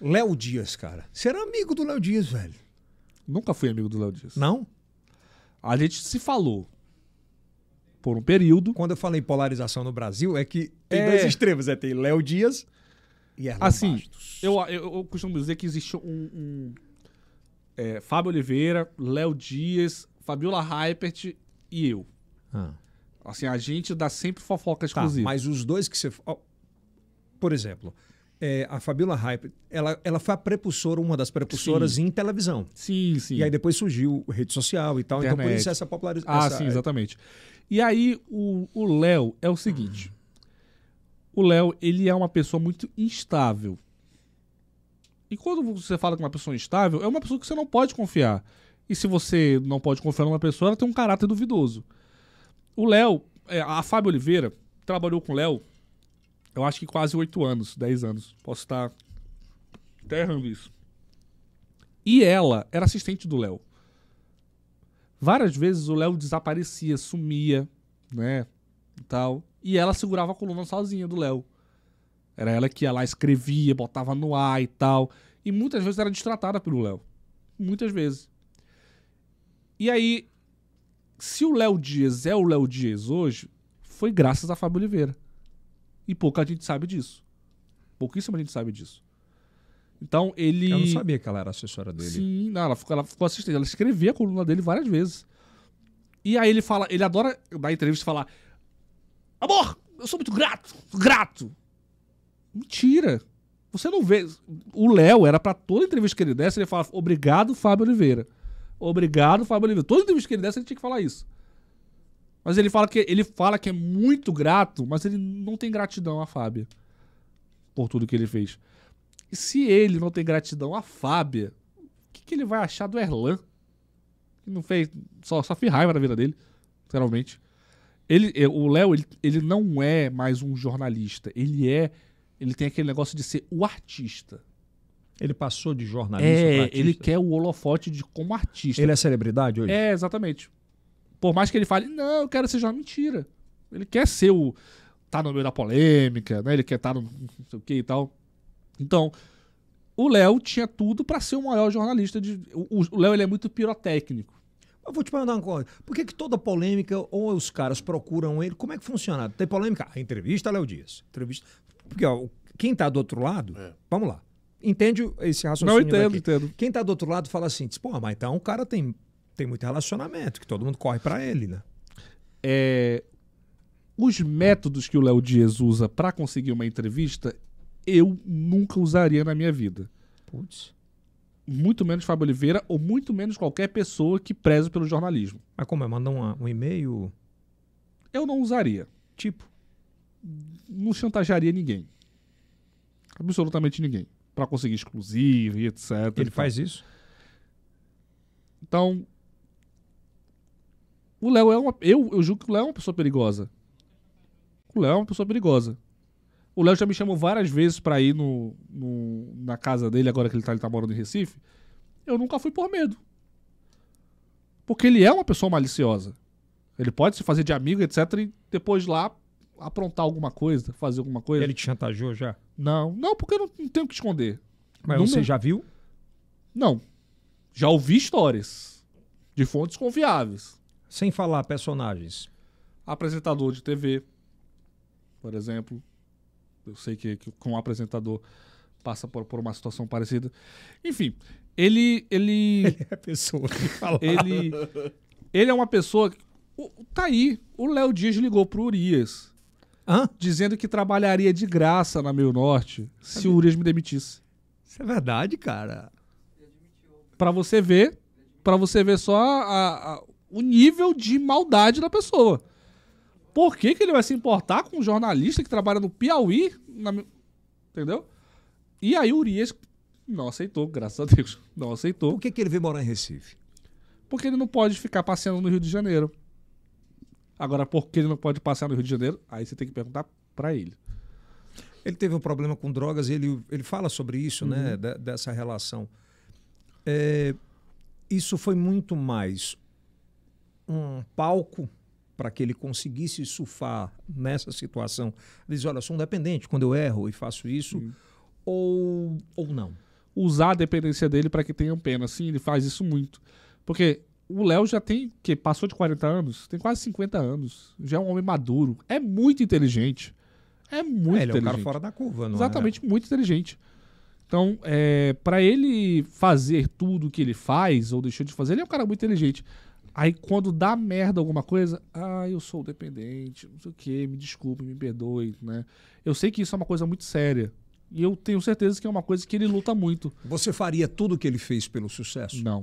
Léo Dias, cara. Você era amigo do Léo Dias, velho. Nunca fui amigo do Léo Dias. Não? A gente se falou por um período. Quando eu falei polarização no Brasil, é que tem é... dois extremos. É, tem Léo Dias e Erlan Assim, Bastos. Eu, eu, eu, costumo dizer que existe um... um é, Fábio Oliveira, Léo Dias, Fabiola Heipert e eu. Ah. Assim, a gente dá sempre fofoca tá, exclusiva. Tá, mas os dois que você... Por exemplo, é, a Fabiola Hype, ela, ela foi a prepulsora, uma das prepulsoras sim. em televisão. Sim, sim. E aí depois surgiu rede social e tal. Internet. Então por isso essa popularização. Ah, essa, sim, é. exatamente. E aí o Léo é o seguinte. O Léo, ele é uma pessoa muito instável. E quando você fala que uma pessoa instável, é uma pessoa que você não pode confiar. E se você não pode confiar numa pessoa, ela tem um caráter duvidoso. O Léo, é, a Fábio Oliveira, trabalhou com o Léo eu acho que quase oito anos, dez anos. Posso estar até errando isso. E ela era assistente do Léo. Várias vezes o Léo desaparecia, sumia, né? E tal. E ela segurava a coluna sozinha do Léo. Era ela que ia lá, escrevia, botava no ar e tal. E muitas vezes era destratada pelo Léo. Muitas vezes. E aí, se o Léo Dias é o Léo Dias hoje, foi graças a Fábio Oliveira. E pouca gente sabe disso. Pouquíssima gente sabe disso. Então ele. Eu não sabia que ela era assessora dele. Sim, não, ela ficou, ela ficou assistente. Ela escrevia a coluna dele várias vezes. E aí ele fala, ele adora na entrevista falar: Amor, eu sou muito grato, grato. Mentira. Você não vê. O Léo era para toda entrevista que ele desse, ele fala: Obrigado, Fábio Oliveira. Obrigado, Fábio Oliveira. Toda entrevista que ele desse, ele tinha que falar isso. Mas ele fala que ele fala que é muito grato, mas ele não tem gratidão a Fábia por tudo que ele fez. E se ele não tem gratidão a Fábia, o que, que ele vai achar do Erlan? Que não fez. Só, só fez raiva na vida dele, literalmente. Ele, é, o Léo, ele, ele não é mais um jornalista. Ele é. Ele tem aquele negócio de ser o artista. Ele passou de jornalista é, artista. Ele quer o holofote de como artista. Ele é celebridade hoje? É, exatamente. Por mais que ele fale, não, eu quero ser jornalista, mentira. Ele quer ser o. tá no meio da polêmica, né? Ele quer estar tá no. não sei o que e tal. Então, o Léo tinha tudo para ser o maior jornalista. De, o Léo ele é muito pirotécnico. Eu vou te perguntar uma coisa. Por que, que toda polêmica, ou os caras procuram ele? Como é que funciona? Tem polêmica? A ah, entrevista, Léo Dias. Entrevista. Porque, ó, quem está do outro lado, é. vamos lá. Entende esse raciocínio? Não, entendo, aqui. entendo. Quem está do outro lado fala assim: diz, pô, mas então o cara tem tem muito relacionamento, que todo mundo corre para ele, né? É, os métodos que o Léo Dias usa para conseguir uma entrevista, eu nunca usaria na minha vida. Putz. Muito menos Fábio Oliveira ou muito menos qualquer pessoa que preza pelo jornalismo. Mas como é? Manda um, um e-mail? Eu não usaria. Tipo? Não chantagearia ninguém. Absolutamente ninguém. para conseguir exclusivo e etc. Ele faz isso? Então, o Léo é uma. Eu, eu julgo que o Léo é uma pessoa perigosa. O Léo é uma pessoa perigosa. O Léo já me chamou várias vezes pra ir no, no, na casa dele, agora que ele tá, ele tá morando em Recife. Eu nunca fui por medo. Porque ele é uma pessoa maliciosa. Ele pode se fazer de amigo, etc. E depois lá aprontar alguma coisa, fazer alguma coisa. Ele te chantageou já? Não, não, porque eu não, não tenho o que esconder. Mas você já viu? Não. Já ouvi histórias de fontes confiáveis. Sem falar personagens. Apresentador de TV, por exemplo. Eu sei que, que com um apresentador passa por, por uma situação parecida. Enfim, ele. Ele, ele é a pessoa que fala. ele, ele é uma pessoa. O, tá aí. O Léo Dias ligou pro Urias. Hã? Dizendo que trabalharia de graça na Meio Norte se o Urias me demitisse. Isso é verdade, cara. Para você ver, para você ver só a, a, o nível de maldade da pessoa. Por que, que ele vai se importar com um jornalista que trabalha no Piauí? Na... Entendeu? E aí o Urias não aceitou, graças a Deus. Não aceitou. Por que, que ele veio morar em Recife? Porque ele não pode ficar passeando no Rio de Janeiro. Agora, por que ele não pode passear no Rio de Janeiro? Aí você tem que perguntar para ele. Ele teve um problema com drogas, ele, ele fala sobre isso, né? uhum. né? dessa relação. É, isso foi muito mais um palco para que ele conseguisse surfar nessa situação? Ele diz, olha, sou um dependente quando eu erro e faço isso, ou, ou não? Usar a dependência dele para que tenha pena. Sim, ele faz isso muito. Porque o Léo já tem, que passou de 40 anos, tem quase 50 anos, já é um homem maduro, é muito inteligente. É muito é, ele inteligente. Ele é um cara fora da curva, não é? Exatamente, é? muito inteligente. Então, é, para ele fazer tudo o que ele faz, ou deixou de fazer, ele é um cara muito inteligente. Aí quando dá merda alguma coisa, ah, eu sou dependente, não sei o que, me desculpe, me perdoe, né? Eu sei que isso é uma coisa muito séria. E eu tenho certeza que é uma coisa que ele luta muito. Você faria tudo o que ele fez pelo sucesso? Não.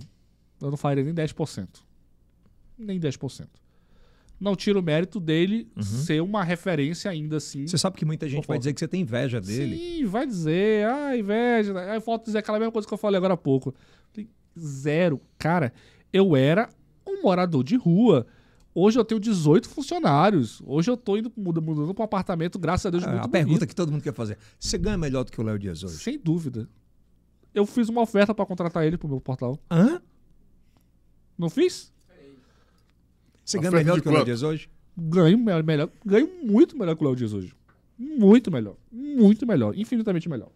Eu não faria nem 10%. Nem 10%. Não tira o mérito dele uhum. ser uma referência ainda assim. Você sabe que muita gente vai dizer que você tem inveja dele. Sim, vai dizer, ah, inveja. Né? Aí falta dizer aquela mesma coisa que eu falei agora há pouco. Zero. Cara, eu era um morador de rua. Hoje eu tenho 18 funcionários. Hoje eu estou indo mudando para um apartamento, graças a Deus, é, muito A pergunta bonito. que todo mundo quer fazer. Você ganha melhor do que o Léo Dias hoje? Sem dúvida. Eu fiz uma oferta para contratar ele pro meu portal. Hã? Não fiz? Você ganha melhor do que o Léo Dias hoje? Ganho melhor. Ganho muito melhor que o Léo Dias hoje. Muito melhor. Muito melhor. Infinitamente melhor.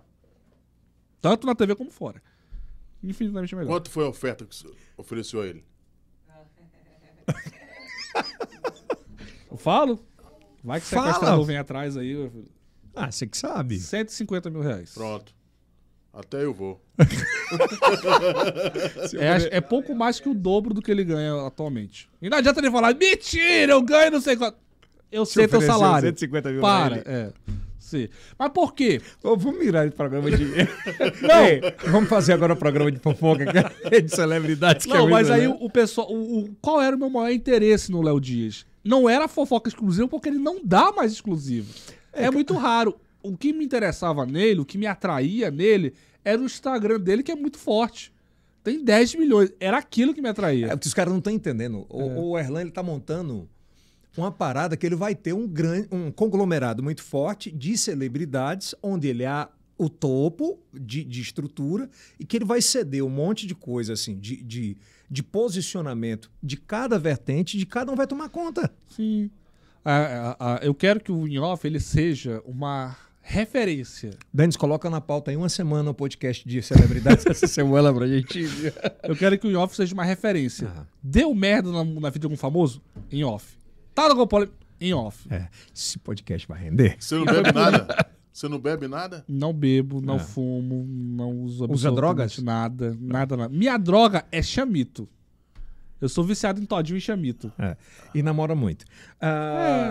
Tanto na TV como fora. Infinitamente melhor. Quanto foi a oferta que você ofereceu a ele? Eu falo. Vai que Fala. sequestrador vem atrás aí. Ah, você que sabe. 150 mil reais. Pronto. Até eu vou. É, é pouco mais que o dobro do que ele ganha atualmente. E não adianta ele falar, mentira, eu ganho não sei quanto. Eu sei teu salário. 150 mil Para. ele. É. Sim. Mas por quê? Oh, vamos mirar esse programa de. Não! Ei, vamos fazer agora o programa de fofoca é de celebridades. É não, é mas aí o pessoal. O, o, qual era o meu maior interesse no Léo Dias? Não era fofoca exclusiva, porque ele não dá mais exclusivo. É, é muito raro. O que me interessava nele, o que me atraía nele, era o Instagram dele, que é muito forte. Tem 10 milhões. Era aquilo que me atraía. É, os caras não estão entendendo. O, é. o Erlan, ele tá montando uma parada que ele vai ter um, grande, um conglomerado muito forte de celebridades, onde ele há é o topo de, de estrutura e que ele vai ceder um monte de coisa, assim, de, de, de posicionamento de cada vertente, de cada um vai tomar conta. Sim. Ah, ah, ah, eu quero que o Inhoff ele seja uma referência. Denis, coloca na pauta aí uma semana o um podcast de celebridades essa semana pra gente. eu quero que o Inhoff seja uma referência. Deu merda na, na vida de algum famoso? Inhoff. Tá no polêmico. Em off. É. Esse podcast vai render. Você não bebe nada? Você não bebe nada? Não bebo, não é. fumo, não uso Usa drogas? Nada, nada, nada. Minha droga é chamito. Eu sou viciado em todinho e chamito. É. E namora muito. Ah, é.